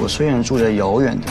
我虽然住在遥远的。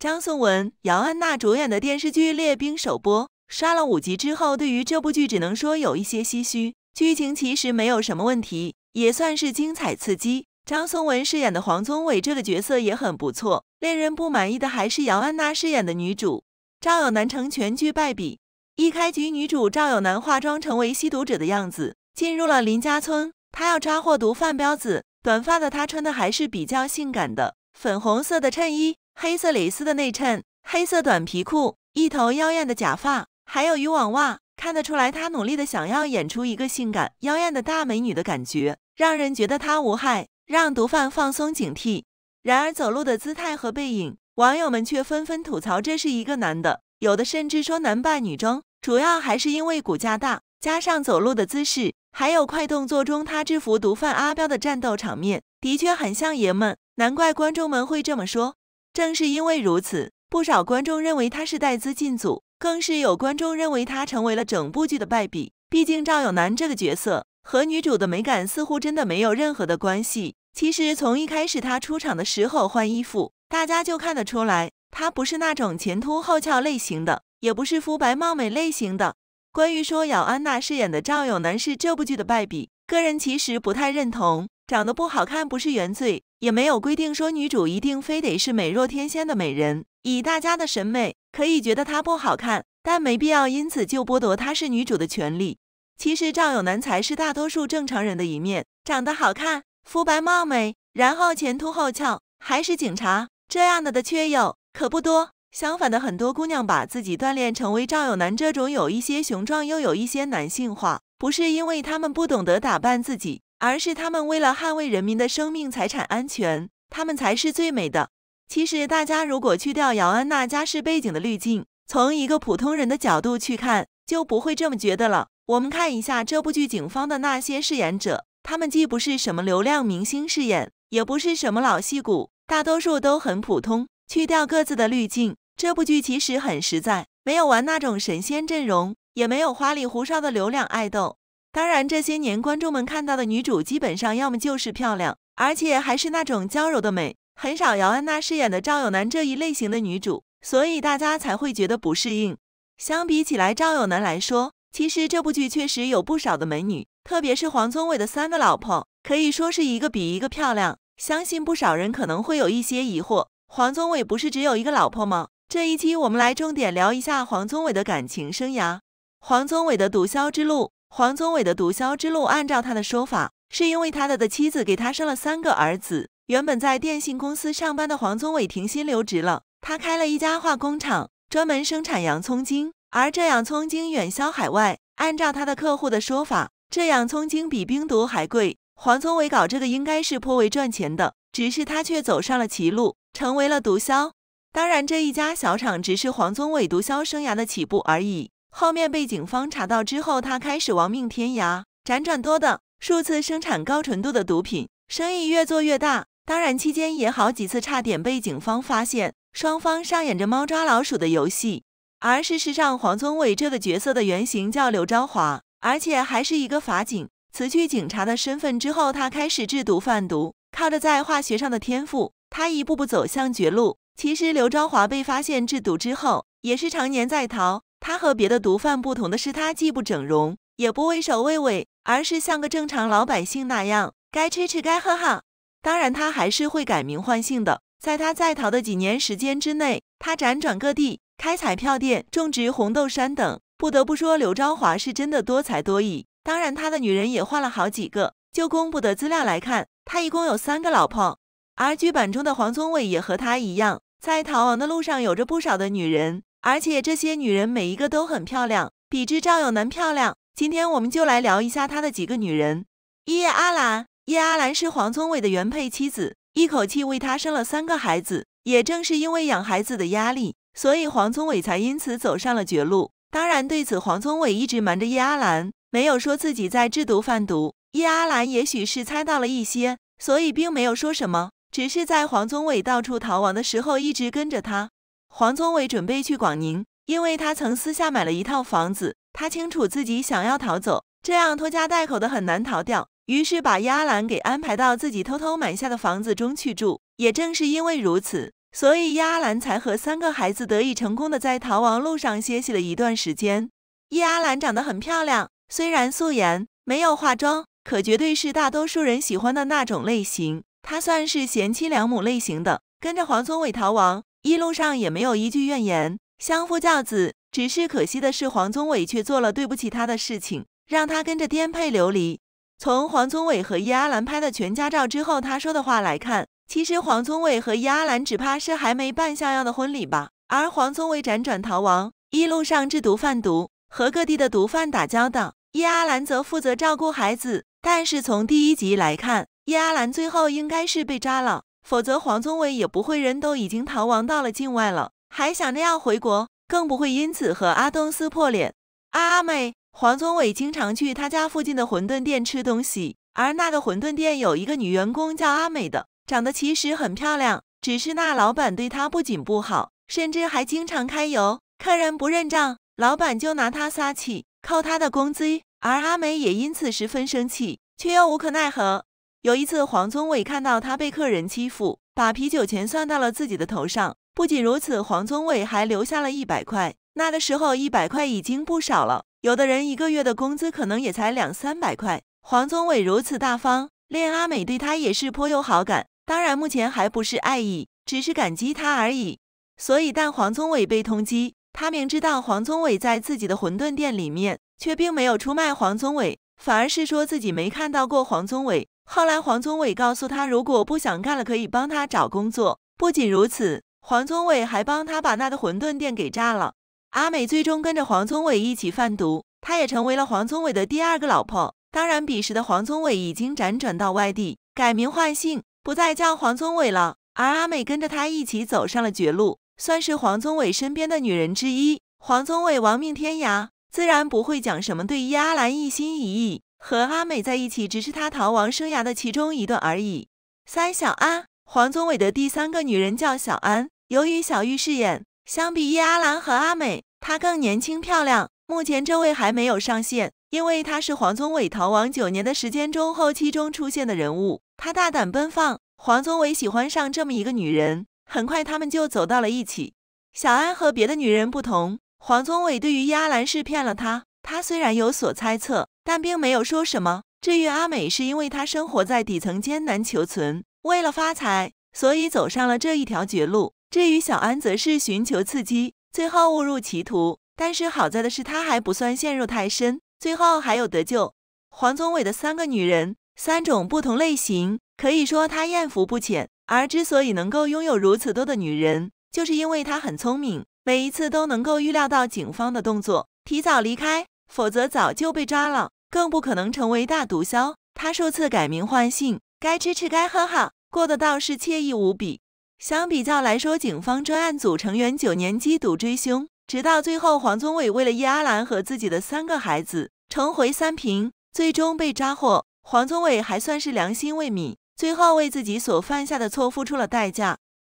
张颂文、姚安娜主演的电视剧《列兵》首播，刷了五集之后，对于这部剧只能说有一些唏嘘。剧情其实没有什么问题，也算是精彩刺激。张颂文饰演的黄宗伟这个角色也很不错。令人不满意的还是姚安娜饰演的女主赵有南，成全剧败笔。一开局，女主赵有南化妆成为吸毒者的样子。进入了林家村，他要抓获毒贩彪子。短发的他穿的还是比较性感的，粉红色的衬衣，黑色蕾丝的内衬，黑色短皮裤，一头妖艳的假发，还有渔网袜。看得出来，他努力的想要演出一个性感妖艳的大美女的感觉，让人觉得他无害，让毒贩放松警惕。然而走路的姿态和背影，网友们却纷纷吐槽这是一个男的，有的甚至说男扮女装，主要还是因为骨架大，加上走路的姿势。还有快动作中他制服毒贩阿彪的战斗场面，的确很像爷们，难怪观众们会这么说。正是因为如此，不少观众认为他是带资进组，更是有观众认为他成为了整部剧的败笔。毕竟赵有南这个角色和女主的美感似乎真的没有任何的关系。其实从一开始他出场的时候换衣服，大家就看得出来，他不是那种前凸后翘类型的，也不是肤白貌美类型的。关于说姚安娜饰演的赵有南是这部剧的败笔，个人其实不太认同。长得不好看不是原罪，也没有规定说女主一定非得是美若天仙的美人。以大家的审美，可以觉得她不好看，但没必要因此就剥夺她是女主的权利。其实赵有南才是大多数正常人的一面，长得好看、肤白貌美，然后前凸后翘，还是警察，这样的的缺有可不多。相反的，很多姑娘把自己锻炼成为赵有男这种，有一些雄壮又有一些男性化，不是因为他们不懂得打扮自己，而是他们为了捍卫人民的生命财产安全，他们才是最美的。其实大家如果去掉姚安娜家世背景的滤镜，从一个普通人的角度去看，就不会这么觉得了。我们看一下这部剧，警方的那些饰演者，他们既不是什么流量明星饰演，也不是什么老戏骨，大多数都很普通，去掉各自的滤镜。这部剧其实很实在，没有玩那种神仙阵容，也没有花里胡哨的流量爱豆。当然，这些年观众们看到的女主基本上要么就是漂亮，而且还是那种娇柔的美，很少姚安娜饰演的赵有男这一类型的女主，所以大家才会觉得不适应。相比起来，赵有男来说，其实这部剧确实有不少的美女，特别是黄宗伟的三个老婆，可以说是一个比一个漂亮。相信不少人可能会有一些疑惑：黄宗伟不是只有一个老婆吗？这一期我们来重点聊一下黄宗伟的感情生涯，黄宗伟的毒枭之路。黄宗伟的毒枭之路，按照他的说法，是因为他的的妻子给他生了三个儿子。原本在电信公司上班的黄宗伟停薪留职了，他开了一家化工厂，专门生产洋葱精，而这洋葱精远销海外。按照他的客户的说法，这洋葱精比冰毒还贵。黄宗伟搞这个应该是颇为赚钱的，只是他却走上了歧路，成为了毒枭。当然，这一家小厂只是黄宗伟毒枭生涯的起步而已。后面被警方查到之后，他开始亡命天涯，辗转多的数次生产高纯度的毒品，生意越做越大。当然，期间也好几次差点被警方发现，双方上演着猫抓老鼠的游戏。而事实上，黄宗伟这个角色的原型叫刘昭华，而且还是一个法警。辞去警察的身份之后，他开始制毒贩毒，靠着在化学上的天赋，他一步步走向绝路。其实刘昭华被发现制毒之后，也是常年在逃。他和别的毒贩不同的是，他既不整容，也不畏首畏尾，而是像个正常老百姓那样，该吃吃，该喝喝。当然，他还是会改名换姓的。在他在逃的几年时间之内，他辗转各地，开彩票店，种植红豆杉等。不得不说，刘昭华是真的多才多艺。当然，他的女人也换了好几个。就公布的资料来看，他一共有三个老婆。而剧版中的黄宗伟也和他一样。在逃亡的路上有着不少的女人，而且这些女人每一个都很漂亮，比之赵有男漂亮。今天我们就来聊一下他的几个女人。叶阿兰，叶阿兰是黄宗伟的原配妻子，一口气为他生了三个孩子。也正是因为养孩子的压力，所以黄宗伟才因此走上了绝路。当然，对此黄宗伟一直瞒着叶阿兰，没有说自己在制毒贩毒。叶阿兰也许是猜到了一些，所以并没有说什么。只是在黄宗伟到处逃亡的时候，一直跟着他。黄宗伟准备去广宁，因为他曾私下买了一套房子。他清楚自己想要逃走，这样拖家带口的很难逃掉，于是把叶阿兰给安排到自己偷偷买下的房子中去住。也正是因为如此，所以叶阿兰才和三个孩子得以成功的在逃亡路上歇息了一段时间。叶阿兰长得很漂亮，虽然素颜没有化妆，可绝对是大多数人喜欢的那种类型。她算是贤妻良母类型的，跟着黄宗伟逃亡，一路上也没有一句怨言，相夫教子。只是可惜的是，黄宗伟却做了对不起她的事情，让她跟着颠沛流离。从黄宗伟和叶阿兰拍的全家照之后，他说的话来看，其实黄宗伟和叶阿兰只怕是还没办像样的婚礼吧。而黄宗伟辗转逃亡，一路上制毒贩毒，和各地的毒贩打交道；叶阿兰则负责照顾孩子。但是从第一集来看，叶阿兰最后应该是被抓了，否则黄宗伟也不会人都已经逃亡到了境外了，还想着要回国，更不会因此和阿东撕破脸。阿阿美，黄宗伟经常去他家附近的馄饨店吃东西，而那个馄饨店有一个女员工叫阿美的，长得其实很漂亮，只是那老板对她不仅不好，甚至还经常揩油，客人不认账，老板就拿她撒气，扣她的工资，而阿美也因此十分生气，却又无可奈何。有一次，黄宗伟看到他被客人欺负，把啤酒钱算到了自己的头上。不仅如此，黄宗伟还留下了一百块。那个时候，一百块已经不少了。有的人一个月的工资可能也才两三百块。黄宗伟如此大方，练阿美对他也是颇有好感。当然，目前还不是爱意，只是感激他而已。所以，但黄宗伟被通缉，他明知道黄宗伟在自己的馄饨店里面，却并没有出卖黄宗伟，反而是说自己没看到过黄宗伟。后来，黄宗伟告诉他，如果不想干了，可以帮他找工作。不仅如此，黄宗伟还帮他把那个馄饨店给炸了。阿美最终跟着黄宗伟一起贩毒，她也成为了黄宗伟的第二个老婆。当然，彼时的黄宗伟已经辗转到外地，改名换姓，不再叫黄宗伟了。而阿美跟着他一起走上了绝路，算是黄宗伟身边的女人之一。黄宗伟亡命天涯，自然不会讲什么对叶阿兰一心一意。和阿美在一起只是他逃亡生涯的其中一段而已。三小安，黄宗伟的第三个女人叫小安，由于小玉饰演。相比叶阿兰和阿美，她更年轻漂亮。目前这位还没有上线，因为她是黄宗伟逃亡九年的时间中后期中出现的人物。她大胆奔放，黄宗伟喜欢上这么一个女人，很快他们就走到了一起。小安和别的女人不同，黄宗伟对于叶阿兰是骗了她，他虽然有所猜测。但并没有说什么。至于阿美，是因为她生活在底层，艰难求存，为了发财，所以走上了这一条绝路。至于小安，则是寻求刺激，最后误入歧途。但是好在的是，他还不算陷入太深，最后还有得救。黄宗伟的三个女人，三种不同类型，可以说他艳福不浅。而之所以能够拥有如此多的女人，就是因为他很聪明，每一次都能够预料到警方的动作，提早离开。否则早就被抓了，更不可能成为大毒枭。他数次改名换姓，该吃吃该喝喝，过得倒是惬意无比。相比较来说，警方专案组成员九年缉毒追凶，直到最后黄宗伟为了叶阿兰和自己的三个孩子，重回三平，最终被抓获。黄宗伟还算是良心未泯，最后为自己所犯下的错付出了代价。